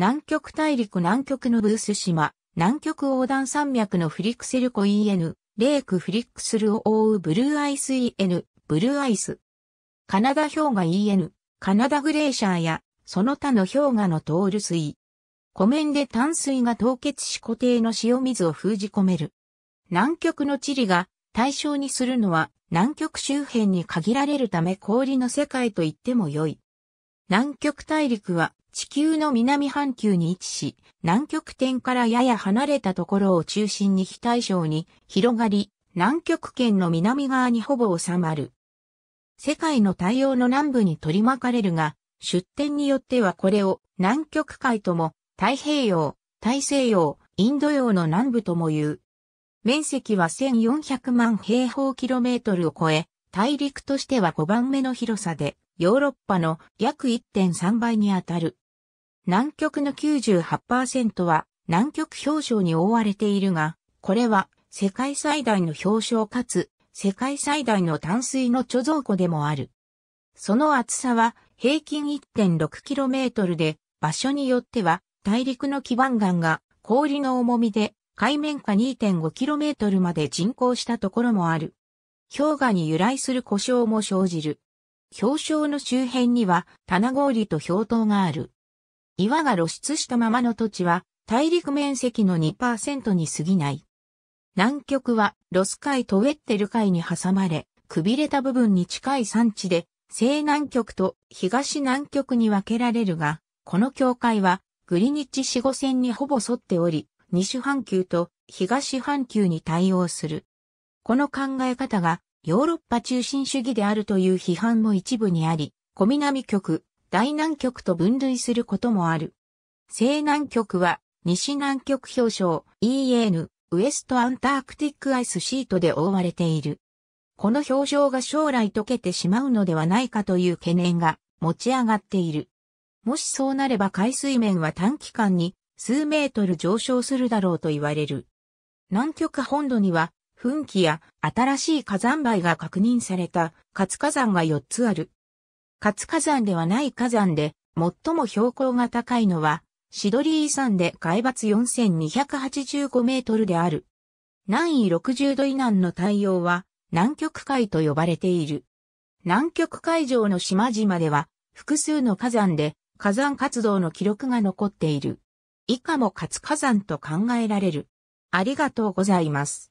南極大陸南極のブース島、南極横断山脈のフリクセルコ EN、レークフリックスルを覆うブルーアイス EN、ブルーアイス。カナダ氷河 EN、カナダグレーシャーや、その他の氷河の通る水。湖面で淡水が凍結し固定の塩水を封じ込める。南極の地理が対象にするのは南極周辺に限られるため氷の世界と言っても良い。南極大陸は地球の南半球に位置し、南極点からやや離れたところを中心に非対称に広がり、南極圏の南側にほぼ収まる。世界の太陽の南部に取り巻かれるが、出典によってはこれを南極海とも、太平洋、大西洋、インド洋の南部とも言う。面積は1400万平方キロメートルを超え、大陸としては5番目の広さで、ヨーロッパの約1.3倍にあたる。南極の98%は南極氷床に覆われているが、これは世界最大の氷床かつ世界最大の淡水の貯蔵庫でもある。その厚さは平均 1.6km で場所によっては大陸の基盤岩が氷の重みで海面下 2.5km まで人工したところもある。氷河に由来する故障も生じる。氷床の周辺には棚氷と氷塔がある。岩が露出したままの土地は、大陸面積の2%に過ぎない。南極は、ロス海とウェッテル海に挟まれ、くびれた部分に近い産地で、西南極と東南極に分けられるが、この境界は、グリニッチ四五線にほぼ沿っており、西半球と東半球に対応する。この考え方が、ヨーロッパ中心主義であるという批判も一部にあり、小南極、大南極と分類することもある。西南極は西南極氷床 EN ウエストアンタークティックアイスシートで覆われている。この氷床が将来溶けてしまうのではないかという懸念が持ち上がっている。もしそうなれば海水面は短期間に数メートル上昇するだろうと言われる。南極本土には噴気や新しい火山灰が確認された活火山が4つある。活火山ではない火山で、最も標高が高いのは、シドリー山で海抜4285メートルである。南緯60度以南の太陽は、南極海と呼ばれている。南極海上の島々では、複数の火山で火山活動の記録が残っている。以下も活火山と考えられる。ありがとうございます。